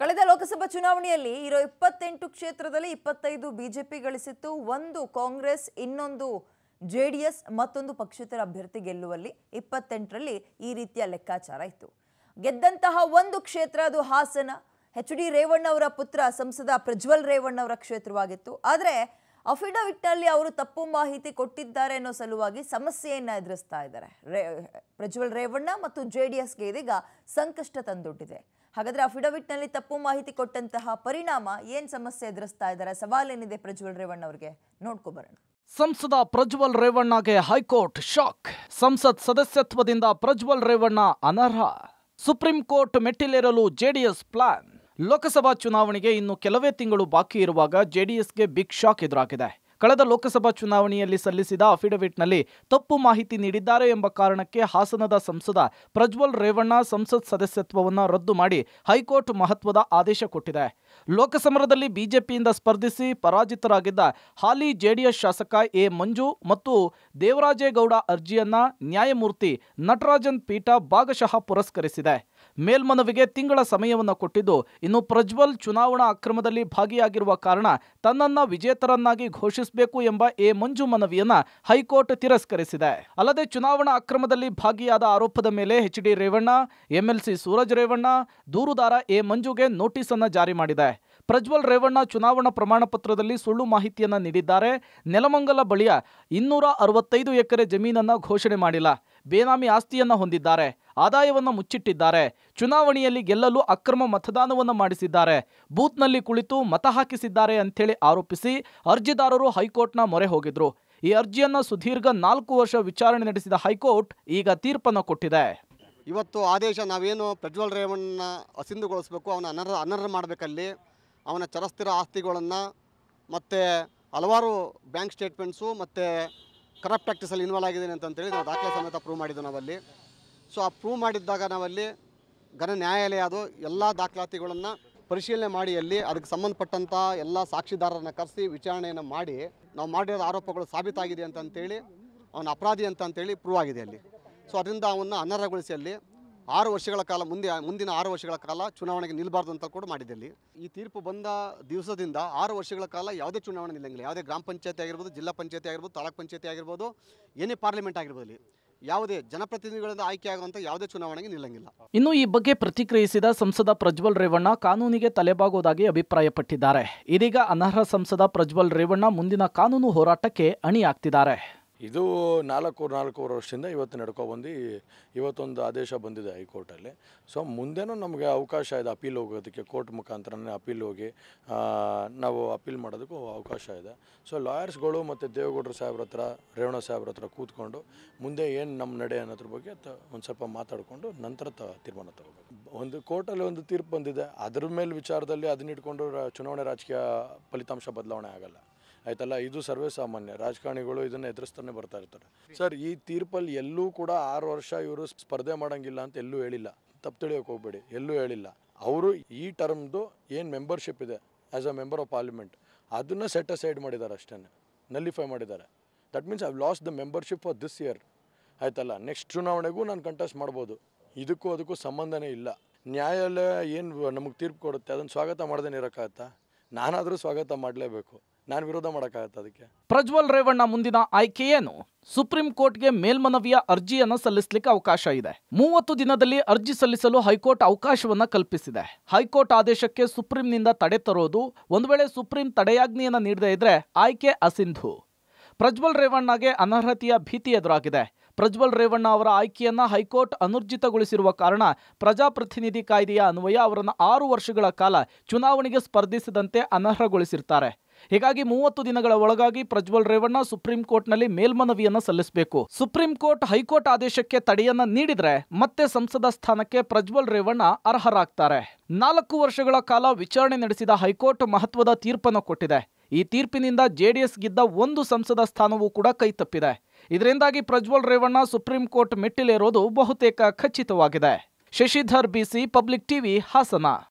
ಕಳೆದ ಲೋಕಸಭಾ ಚುನಾವಣೆಯಲ್ಲಿ ಇರೋ ಇಪ್ಪತ್ತೆಂಟು ಕ್ಷೇತ್ರದಲ್ಲಿ ಇಪ್ಪತ್ತೈದು ಬಿಜೆಪಿ ಗಳಿಸಿತ್ತು ಒಂದು ಕಾಂಗ್ರೆಸ್ ಇನ್ನೊಂದು ಜೆ ಡಿ ಎಸ್ ಮತ್ತೊಂದು ಪಕ್ಷೇತರ ಅಭ್ಯರ್ಥಿ ಗೆಲ್ಲುವಲ್ಲಿ ಇಪ್ಪತ್ತೆಂಟರಲ್ಲಿ ಈ ರೀತಿಯ ಲೆಕ್ಕಾಚಾರ ಇತ್ತು ಗೆದ್ದಂತಹ ಒಂದು ಕ್ಷೇತ್ರ ಅದು ಹಾಸನ ಎಚ್ ಡಿ ರೇವಣ್ಣ ಅವರ ಪುತ್ರ ಸಂಸದ ಪ್ರಜ್ವಲ್ ರೇವಣ್ಣ ಅವರ ಕ್ಷೇತ್ರವಾಗಿತ್ತು ಆದರೆ ಅಫಿಡವಿಟ್ ಅಲ್ಲಿ ಅವರು ತಪ್ಪು ಮಾಹಿತಿ ಕೊಟ್ಟಿದ್ದಾರೆ ಅನ್ನೋ ಸಲುವಾಗಿ ಸಮಸ್ಯೆಯನ್ನು ಎದುರಿಸ್ತಾ ಇದ್ದಾರೆ ರೇ ಪ್ರಜ್ವಲ್ ರೇವಣ್ಣ ಮತ್ತು ಜೆ ಡಿ ಎಸ್ಗೆ ಇದೀಗ ಸಂಕಷ್ಟ ತಂದೊಡ್ಡಿದೆ ಹಾಗಾದರೆ ಅಫಿಡವಿಟ್ನಲ್ಲಿ ತಪ್ಪು ಮಾಹಿತಿ ಕೊಟ್ಟಂತಹ ಪರಿಣಾಮ ಏನು ಸಮಸ್ಯೆ ಎದುರಿಸ್ತಾ ಇದ್ದಾರೆ ಸವಾಲೇನಿದೆ ಪ್ರಜ್ವಲ್ ರೇವಣ್ಣ ಅವರಿಗೆ ನೋಡ್ಕೊಬರೋಣ ಸಂಸದ ಪ್ರಜ್ವಲ್ ರೇವಣ್ಣಗೆ ಹೈಕೋರ್ಟ್ ಶಾಕ್ ಸಂಸತ್ ಸದಸ್ಯತ್ವದಿಂದ ಪ್ರಜ್ವಲ್ ರೇವಣ್ಣ ಅನರ್ಹ ಸುಪ್ರೀಂ ಕೋರ್ಟ್ ಮೆಟ್ಟಿಲೇರಲು ಜೆಡಿಎಸ್ ಪ್ಲಾನ್ ಲೋಕಸಭಾ ಚುನಾವಣೆಗೆ ಇನ್ನು ಕೆಲವೇ ತಿಂಗಳು ಬಾಕಿ ಇರುವಾಗ ಜೆಡಿಎಸ್ಗೆ ಬಿಗ್ ಶಾಕ್ ಎದುರಾಗಿದೆ ಕಳೆದ ಲೋಕಸಭಾ ಚುನಾವಣೆಯಲ್ಲಿ ಸಲ್ಲಿಸಿದ ಅಫಿಡವಿಟ್ನಲ್ಲಿ ತಪ್ಪು ಮಾಹಿತಿ ನೀಡಿದ್ದಾರೆ ಎಂಬ ಕಾರಣಕ್ಕೆ ಹಾಸನದ ಸಂಸದ ಪ್ರಜ್ವಲ್ ರೇವಣ್ಣ ಸಂಸತ್ ಸದಸ್ಯತ್ವವನ್ನು ರದ್ದು ಮಾಡಿ ಹೈಕೋರ್ಟ್ ಮಹತ್ವದ ಆದೇಶ ಕೊಟ್ಟಿದೆ ಲೋಕಸಮರದಲ್ಲಿ ಬಿಜೆಪಿಯಿಂದ ಸ್ಪರ್ಧಿಸಿ ಪರಾಜಿತರಾಗಿದ್ದ ಹಾಲಿ ಜೆಡಿಎಸ್ ಶಾಸಕ ಎ ಮಂಜು ಮತ್ತು ದೇವರಾಜೇಗೌಡ ಅರ್ಜಿಯನ್ನ ನ್ಯಾಯಮೂರ್ತಿ ನಟರಾಜನ್ ಪೀಠ ಭಾಗಶಃ ಪುರಸ್ಕರಿಸಿದೆ ಮೇಲ್ಮನವಿಗೆ ತಿಂಗಳ ಸಮಯವನ್ನು ಕೊಟ್ಟಿದ್ದು ಇನ್ನು ಪ್ರಜ್ವಲ್ ಚುನಾವಣಾ ಅಕ್ರಮದಲ್ಲಿ ಭಾಗಿಯಾಗಿರುವ ಕಾರಣ ತನ್ನನ್ನ ವಿಜೇತರನ್ನಾಗಿ ಘೋಷಿಸಿ ಬೇಕು ಎಂಬ ಎ ಮಂಜು ಮನವಿಯನ್ನ ಹೈಕೋರ್ಟ್ ತಿರಸ್ಕರಿಸಿದೆ ಅಲ್ಲದೆ ಚುನಾವಣಾ ಅಕ್ರಮದಲ್ಲಿ ಭಾಗಿಯಾದ ಆರೋಪದ ಮೇಲೆ H D Revanna MLC Suraj Revanna ದೂರುದಾರ ಎ ಮಂಜುಗೆ ನೋಟಿಸ್ ಅನ್ನು ಜಾರಿ ಮಾಡಿದೆ ಪ್ರಜ್ವಲ್ ರೇವಣ್ಣ ಚುನಾವಣಾ ಪ್ರಮಾಣ ಪತ್ರದಲ್ಲಿ ಸುಳ್ಳು ಮಾಹಿತಿಯನ್ನು ನೀಡಿದ್ದಾರೆ ನೆಲಮಂಗಲ ಬಳಿಯ ಇನ್ನೂರ ಅರವತ್ತೈದು ಎಕರೆ ಜಮೀನನ್ನು ಘೋಷಣೆ ಮಾಡಿಲ್ಲ ಬೇನಾಮಿ ಆಸ್ತಿಯನ್ನು ಹೊಂದಿದ್ದಾರೆ ಆದಾಯವನ್ನು ಮುಚ್ಚಿಟ್ಟಿದ್ದಾರೆ ಚುನಾವಣೆಯಲ್ಲಿ ಗೆಲ್ಲಲು ಅಕ್ರಮ ಮತದಾನವನ್ನು ಮಾಡಿಸಿದ್ದಾರೆ ಬೂತ್ನಲ್ಲಿ ಕುಳಿತು ಮತ ಹಾಕಿಸಿದ್ದಾರೆ ಅಂಥೇಳಿ ಆರೋಪಿಸಿ ಅರ್ಜಿದಾರರು ಹೈಕೋರ್ಟ್ನ ಮೊರೆ ಹೋಗಿದ್ರು ಈ ಅರ್ಜಿಯನ್ನು ಸುದೀರ್ಘ ನಾಲ್ಕು ವರ್ಷ ವಿಚಾರಣೆ ನಡೆಸಿದ ಹೈಕೋರ್ಟ್ ಈಗ ತೀರ್ಪನ್ನು ಕೊಟ್ಟಿದೆ ಇವತ್ತು ಆದೇಶ ನಾವೇನು ಪ್ರಜ್ವಲ್ ರೇವಣ್ಣ ಅಸಿಂಧುಗೊಳಿಸಬೇಕು ಅವನ ಅನರ್ಹ ಅನರ್ಹ ಮಾಡಬೇಕಲ್ಲಿ ಅವನ ಚರಸ್ಥಿರ ಆಸ್ತಿಗಳನ್ನು ಮತ್ತು ಹಲವಾರು ಬ್ಯಾಂಕ್ ಸ್ಟೇಟ್ಮೆಂಟ್ಸು ಮತ್ತು ಕರಪ್ಟ್ ಪ್ರಾಕ್ಟೀಸಲ್ಲಿ ಇನ್ವಾಲ್ವ್ ಆಗಿದ್ದೀನಿ ಅಂತಂತೇಳಿ ನಾವು ದಾಖಲೆ ಸಮೇತ ಪ್ರೂವ್ ಮಾಡಿದ್ದು ನಾವಲ್ಲಿ ಸೊ ಆ ಪ್ರೂವ್ ಮಾಡಿದ್ದಾಗ ನಾವಲ್ಲಿ ಘನ ನ್ಯಾಯಾಲಯ ಅದು ಎಲ್ಲ ದಾಖಲಾತಿಗಳನ್ನು ಪರಿಶೀಲನೆ ಮಾಡಿ ಅಲ್ಲಿ ಅದಕ್ಕೆ ಸಂಬಂಧಪಟ್ಟಂಥ ಎಲ್ಲ ಸಾಕ್ಷಿದಾರರನ್ನು ಕರೆಸಿ ವಿಚಾರಣೆಯನ್ನು ಮಾಡಿ ನಾವು ಮಾಡಿರೋ ಆರೋಪಗಳು ಸಾಬೀತಾಗಿದೆ ಅಂತಂತೇಳಿ ಅವನ ಅಪರಾಧಿ ಅಂತ ಅಂತೇಳಿ ಪ್ರೂವ್ ಆಗಿದೆ ಅಲ್ಲಿ ಸೊ ಅದರಿಂದ ಅವನ್ನು ಅನರ್ಹಗೊಳಿಸಿ ಅಲ್ಲಿ ಆರು ವರ್ಷಗಳ ಕಾಲ ಮುಂದೆ ಮುಂದಿನ ಆರು ವರ್ಷಗಳ ಕಾಲ ಚುನಾವಣೆಗೆ ನಿಲ್ಲಬಾರ್ದು ಅಂತ ಕೂಡ ಮಾಡಿದೆ ಈ ತೀರ್ಪು ಬಂದ ದಿವಸದಿಂದ ಆರು ವರ್ಷಗಳ ಕಾಲ ಯಾವುದೇ ಚುನಾವಣೆ ನಿಲ್ಲಂಗಿಲ್ಲ ಯಾವುದೇ ಗ್ರಾಮ ಪಂಚಾಯತಿ ಆಗಿರ್ಬೋದು ಜಿಲ್ಲಾ ಪಂಚಾಯತಿ ಆಗಿರ್ಬೋದು ತಾಲೂಕ್ ಪಂಚಾಯತಿ ಆಗಿರ್ಬೋದು ಏನೇ ಪಾರ್ಲಿಮೆಂಟ್ ಆಗಿರ್ಬೋದು ಇಲ್ಲಿ ಯಾವುದೇ ಜನಪ್ರತಿನಿಧಿಗಳಿಂದ ಆಗುವಂಥ ಯಾವುದೇ ಚುನಾವಣೆಗೆ ನಿಲ್ಲಂಗಿಲ್ಲ ಇನ್ನು ಈ ಬಗ್ಗೆ ಪ್ರತಿಕ್ರಿಯಿಸಿದ ಸಂಸದ ಪ್ರಜ್ವಲ್ ರೇವಣ್ಣ ಕಾನೂನಿಗೆ ತಲೆಬಾಗುವುದಾಗಿ ಅಭಿಪ್ರಾಯಪಟ್ಟಿದ್ದಾರೆ ಇದೀಗ ಅನರ್ಹ ಸಂಸದ ಪ್ರಜ್ವಲ್ ರೇವಣ್ಣ ಮುಂದಿನ ಕಾನೂನು ಹೋರಾಟಕ್ಕೆ ಅಣಿಯಾಗ್ತಿದ್ದಾರೆ ಇದು ನಾಲ್ಕು ನಾಲ್ಕೂವರೆ ವರ್ಷದಿಂದ ಇವತ್ತು ನಡ್ಕೊಬಂದು ಇವತ್ತೊಂದು ಆದೇಶ ಬಂದಿದೆ ಹೈಕೋರ್ಟಲ್ಲಿ ಸೊ ಮುಂದೆನೂ ನಮಗೆ ಅವಕಾಶ ಇದೆ ಅಪೀಲ್ ಹೋಗೋದಕ್ಕೆ ಕೋರ್ಟ್ ಮುಖಾಂತರನೇ ಅಪೀಲ್ ಹೋಗಿ ನಾವು ಅಪೀಲ್ ಮಾಡೋದಕ್ಕೂ ಅವಕಾಶ ಇದೆ ಸೊ ಲಾಯರ್ಸ್ಗಳು ಮತ್ತು ದೇವೇಗೌಡರು ಸಾಹೇಬ್ರ ಹತ್ರ ರೇವಣ ಸಾಹೇಬ್ರ ಹತ್ರ ಕೂತ್ಕೊಂಡು ಮುಂದೆ ಏನು ನಮ್ಮ ನಡೆ ಅನ್ನೋದ್ರ ಬಗ್ಗೆ ಒಂದು ಸ್ವಲ್ಪ ಮಾತಾಡಿಕೊಂಡು ನಂತರ ತ ತೀರ್ಮಾನ ತಗೋಬೇಕು ಒಂದು ಕೋರ್ಟಲ್ಲಿ ಒಂದು ತೀರ್ಪು ಬಂದಿದೆ ಅದ್ರ ಮೇಲೆ ವಿಚಾರದಲ್ಲಿ ಅದನ್ನಿಟ್ಕೊಂಡು ರ ಚುನಾವಣೆ ರಾಜಕೀಯ ಫಲಿತಾಂಶ ಬದಲಾವಣೆ ಆಗಲ್ಲ ಆಯ್ತಲ್ಲ ಇದು ಸರ್ವೇ ಸಾಮಾನ್ಯ ರಾಜಕಾರಣಿಗಳು ಇದನ್ನು ಎದುರಿಸ್ತಾನೆ ಬರ್ತಾ ಇರ್ತಾರೆ ಸರ್ ಈ ತೀರ್ಪಲ್ಲಿ ಎಲ್ಲೂ ಕೂಡ ಆರು ವರ್ಷ ಇವರು ಸ್ಪರ್ಧೆ ಮಾಡೋಂಗಿಲ್ಲ ಅಂತ ಎಲ್ಲೂ ಹೇಳಿಲ್ಲ ತಪ್ಪು ತಿಳಿಯೋಕೆ ಹೋಗ್ಬೇಡಿ ಎಲ್ಲೂ ಹೇಳಿಲ್ಲ ಅವರು ಈ ಟರ್ಮ್ದು ಏನು ಮೆಂಬರ್ಶಿಪ್ ಇದೆ as a member of parliament ಅದನ್ನು ಸೆಟ್ ಅಸೈಡ್ ಮಾಡಿದ್ದಾರೆ ಅಷ್ಟೇ ನಲ್ಲಿಫೈ ಮಾಡಿದ್ದಾರೆ that means I lose the membership of this year ಆಯ್ತಲ್ಲ ನೆಕ್ಸ್ಟ್ ಚುನಾವಣೆಗೂ ನಾನು ಕಂಟೆಸ್ಟ್ ಮಾಡ್ಬೋದು ಇದಕ್ಕೂ ಅದಕ್ಕೂ ಸಂಬಂಧನೇ ಇಲ್ಲ ನ್ಯಾಯಾಲಯ ಏನು ನಮಗೆ ತೀರ್ಪು ಕೊಡುತ್ತೆ ಅದನ್ನು ಸ್ವಾಗತ ಮಾಡ್ದೇನೆ ಇರೋಕ್ಕಾಗತ್ತಾ ನಾನಾದರೂ ಸ್ವಾಗತ ಮಾಡಲೇಬೇಕು ನಾನು ವಿರೋಧ ಮಾಡೋಕ್ಕಾಗತ್ತೆ ಅದಕ್ಕೆ ಪ್ರಜ್ವಲ್ ರೇವಣ್ಣ ಮುಂದಿನ ಆಯ್ಕೆ ಏನು ಸುಪ್ರೀಂ ಕೋರ್ಟ್ಗೆ ಮೇಲ್ಮನವಿಯ ಅರ್ಜಿಯನ್ನು ಸಲ್ಲಿಸಲಿಕ್ಕೆ ಅವಕಾಶ ಇದೆ ಮೂವತ್ತು ದಿನದಲ್ಲಿ ಅರ್ಜಿ ಸಲ್ಲಿಸಲು ಹೈಕೋರ್ಟ್ ಅವಕಾಶವನ್ನ ಕಲ್ಪಿಸಿದೆ ಹೈಕೋರ್ಟ್ ಆದೇಶಕ್ಕೆ ಸುಪ್ರೀಂನಿಂದ ತಡೆ ತರೋದು ಒಂದು ವೇಳೆ ಸುಪ್ರೀಂ ತಡೆಯಾಜ್ಞೆಯನ್ನು ನೀಡದೇ ಇದ್ರೆ ಆಯ್ಕೆ ಅಸಿಂಧು ಪ್ರಜ್ವಲ್ ರೇವಣ್ಣಗೆ ಅನರ್ಹತೆಯ ಭೀತಿ ಎದುರಾಗಿದೆ ಪ್ರಜ್ವಲ್ ರೇವಣ್ಣ ಅವರ ಆಯ್ಕೆಯನ್ನು ಹೈಕೋರ್ಟ್ ಅನುರ್ಜಿತಗೊಳಿಸಿರುವ ಕಾರಣ ಪ್ರಜಾಪ್ರತಿನಿಧಿ ಕಾಯ್ದೆಯ ಅನ್ವಯ ಅವರನ್ನು ಆರು ವರ್ಷಗಳ ಕಾಲ ಚುನಾವಣೆಗೆ ಸ್ಪರ್ಧಿಸದಂತೆ ಅನರ್ಹಗೊಳಿಸಿರ್ತಾರೆ ಹೀಗಾಗಿ ಮೂವತ್ತು ದಿನಗಳ ಒಳಗಾಗಿ ಪ್ರಜ್ವಲ್ ರೇವಣ್ಣ ಸುಪ್ರೀಂ ಕೋರ್ಟ್ನಲ್ಲಿ ಮೇಲ್ಮನವಿಯನ್ನು ಸಲ್ಲಿಸಬೇಕು ಸುಪ್ರೀಂ ಕೋರ್ಟ್ ಹೈಕೋರ್ಟ್ ಆದೇಶಕ್ಕೆ ತಡೆಯನ್ನ ನೀಡಿದರೆ ಮತ್ತೆ ಸಂಸದ ಸ್ಥಾನಕ್ಕೆ ಪ್ರಜ್ವಲ್ ರೇವಣ್ಣ ಅರ್ಹರಾಗ್ತಾರೆ ನಾಲ್ಕು ವರ್ಷಗಳ ಕಾಲ ವಿಚಾರಣೆ ನಡೆಸಿದ ಹೈಕೋರ್ಟ್ ಮಹತ್ವದ ತೀರ್ಪನ್ನು ಕೊಟ್ಟಿದೆ ಈ ತೀರ್ಪಿನಿಂದ ಜೆಡಿಎಸ್ ಗಿದ್ದ ಒಂದು ಸಂಸದ ಸ್ಥಾನವೂ ಕೂಡ ಕೈತಪ್ಪಿದೆ ಇದರಿಂದಾಗಿ ಪ್ರಜ್ವಲ್ ರೇವಣ್ಣ ಸುಪ್ರೀಂ ಕೋರ್ಟ್ ಮೆಟ್ಟಿಲೇರೋದು ಬಹುತೇಕ ಖಚಿತವಾಗಿದೆ ಶಶಿಧರ್ ಬಿಸಿ ಪಬ್ಲಿಕ್ ಟಿವಿ ಹಾಸನ